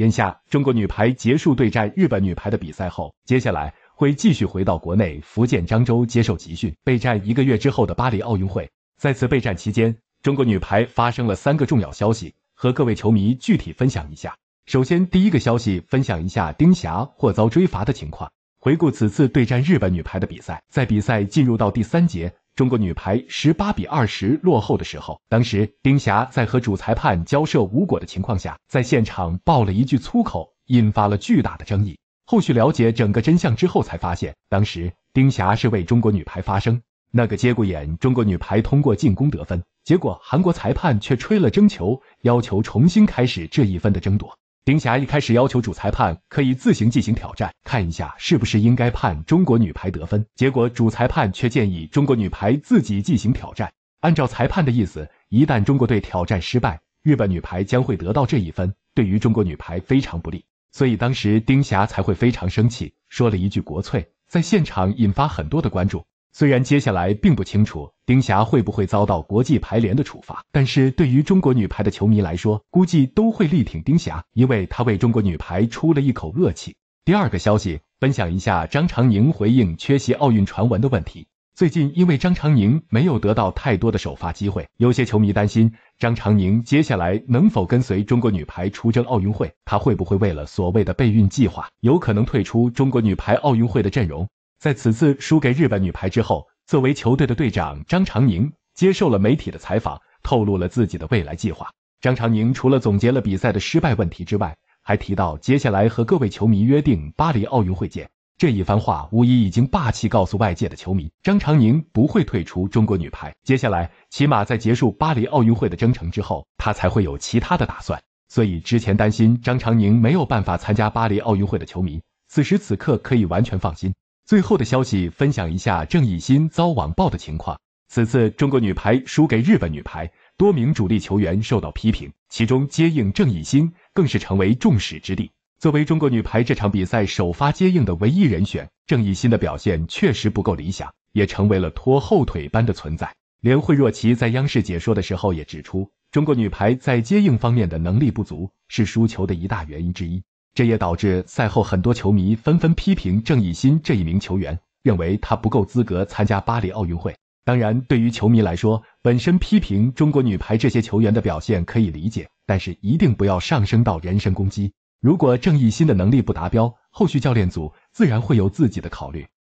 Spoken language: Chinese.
眼下，中国女排结束对战日本女排的比赛后，接下来会继续回到国内福建漳州接受集训，备战一个月之后的巴黎奥运会。在此备战期间，中国女排发生了三个重要消息，和各位球迷具体分享一下。首先，第一个消息，分享一下丁霞或遭追罚的情况。回顾此次对战日本女排的比赛，在比赛进入到第三节。中国女排十八比二十落后的时候，当时丁霞在和主裁判交涉无果的情况下，在现场爆了一句粗口，引发了巨大的争议。后续了解整个真相之后，才发现当时丁霞是为中国女排发声。那个节骨眼，中国女排通过进攻得分，结果韩国裁判却吹了争球，要求重新开始这一分的争夺。丁霞一开始要求主裁判可以自行进行挑战，看一下是不是应该判中国女排得分。结果主裁判却建议中国女排自己进行挑战。按照裁判的意思，一旦中国队挑战失败，日本女排将会得到这一分，对于中国女排非常不利。所以当时丁霞才会非常生气，说了一句“国粹”，在现场引发很多的关注。虽然接下来并不清楚丁霞会不会遭到国际排联的处罚，但是对于中国女排的球迷来说，估计都会力挺丁霞，因为她为中国女排出了一口恶气。第二个消息，分享一下张常宁回应缺席奥运传闻的问题。最近因为张常宁没有得到太多的首发机会，有些球迷担心张常宁接下来能否跟随中国女排出征奥运会，她会不会为了所谓的备孕计划，有可能退出中国女排奥运会的阵容？在此次输给日本女排之后，作为球队的队长张常宁接受了媒体的采访，透露了自己的未来计划。张常宁除了总结了比赛的失败问题之外，还提到接下来和各位球迷约定巴黎奥运会见。这一番话无疑已经霸气告诉外界的球迷，张常宁不会退出中国女排。接下来，起码在结束巴黎奥运会的征程之后，他才会有其他的打算。所以，之前担心张常宁没有办法参加巴黎奥运会的球迷，此时此刻可以完全放心。最后的消息分享一下郑艺昕遭网暴的情况。此次中国女排输给日本女排，多名主力球员受到批评，其中接应郑艺昕更是成为众矢之的。作为中国女排这场比赛首发接应的唯一人选，郑艺昕的表现确实不够理想，也成为了拖后腿般的存在。连惠若琪在央视解说的时候也指出，中国女排在接应方面的能力不足是输球的一大原因之一。这也导致赛后很多球迷纷纷批评郑益昕这一名球员，认为他不够资格参加巴黎奥运会。当然，对于球迷来说，本身批评中国女排这些球员的表现可以理解，但是一定不要上升到人身攻击。如果郑益昕的能力不达标，后续教练组自然会有自己的考虑。